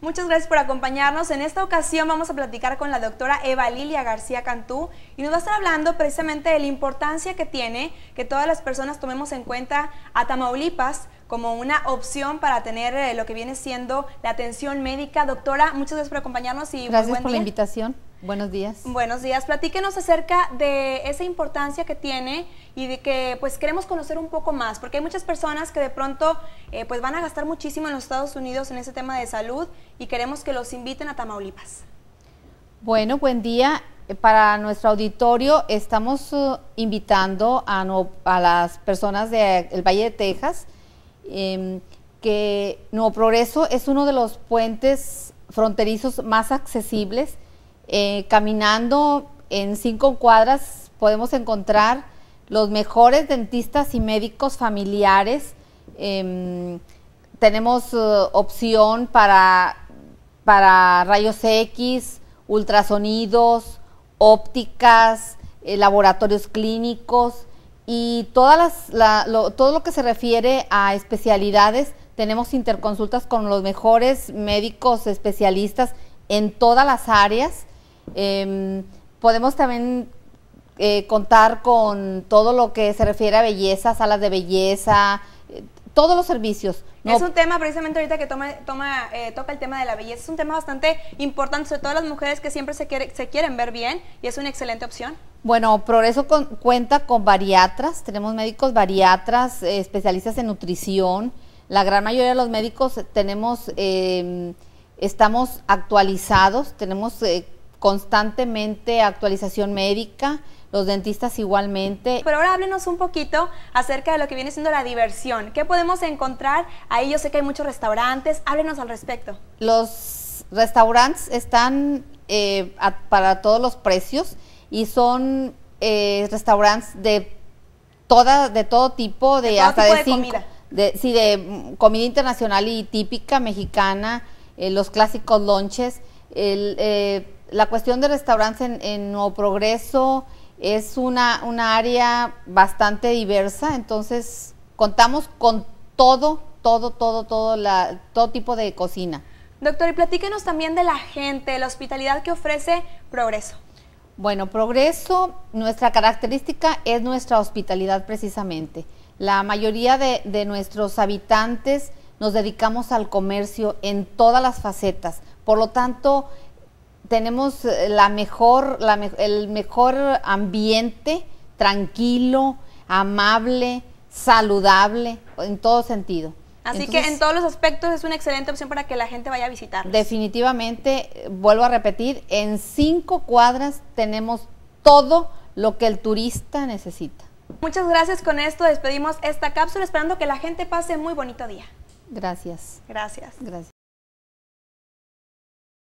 Muchas gracias por acompañarnos. En esta ocasión vamos a platicar con la doctora Eva Lilia García Cantú y nos va a estar hablando precisamente de la importancia que tiene que todas las personas tomemos en cuenta a Tamaulipas como una opción para tener eh, lo que viene siendo la atención médica. Doctora, muchas gracias por acompañarnos y gracias por la invitación. Buenos días. Buenos días. Platíquenos acerca de esa importancia que tiene y de que pues queremos conocer un poco más, porque hay muchas personas que de pronto eh, pues van a gastar muchísimo en los Estados Unidos en ese tema de salud y queremos que los inviten a Tamaulipas. Bueno, buen día. Eh, para nuestro auditorio estamos uh, invitando a, a, las personas del el Valle de Texas Em, que Nuevo Progreso es uno de los puentes fronterizos más accesibles. Eh, caminando en cinco cuadras podemos encontrar los mejores dentistas y médicos familiares. Em, tenemos eh, opción para, rayos X, ultrasonidos, ópticas, eh, laboratorios clínicos y todas las, todo lo que se refiere a especialidades, tenemos interconsultas con los mejores médicos especialistas en todas las áreas. Em, podemos también eh, contar con todo lo que se refiere a belleza, salas de belleza, todos los servicios. Es un tema precisamente ahorita que toma, toma, eh, toca el tema de la belleza. Es un tema bastante importante, sobre todo las mujeres que siempre se, quieren ver bien y es una excelente opción. Bueno, Progreso cuenta con bariatras, tenemos médicos bariatras, eh, especialistas en nutrición. La gran mayoría de los médicos tenemos, eh, estamos actualizados, tenemos eh, constantemente actualización médica, los dentistas igualmente. Pero ahora háblenos un poquito acerca de lo que viene siendo la diversión. ¿Qué podemos encontrar? Ahí yo sé que hay muchos restaurantes, háblenos al respecto. Los restaurantes están eh, para todos los precios y son eh, restaurantes de toda de todo tipo de, de, comida. sí de comida internacional y típica mexicana eh, los clásicos lonches el, la cuestión de restaurantes en, Nuevo Progreso es una, una, área bastante diversa, entonces contamos con todo, todo, todo, todo, la, todo tipo de cocina. Doctor, y platíquenos también de la gente, la hospitalidad que ofrece Progreso. Bueno, Progreso, nuestra característica es nuestra hospitalidad precisamente. La mayoría de nuestros habitantes nos dedicamos al comercio en todas las facetas. Por lo tanto, tenemos eh, la mejor, el mejor ambiente, tranquilo, amable, saludable, en todo sentido. Así que en todos los aspectos es una excelente opción para que la gente vaya a visitar. Definitivamente, eh, vuelvo a repetir, en cinco cuadras tenemos todo lo que el turista necesita. Muchas gracias. Con esto despedimos esta cápsula, esperando que la gente pase muy bonito día. Gracias. Gracias. Gracias.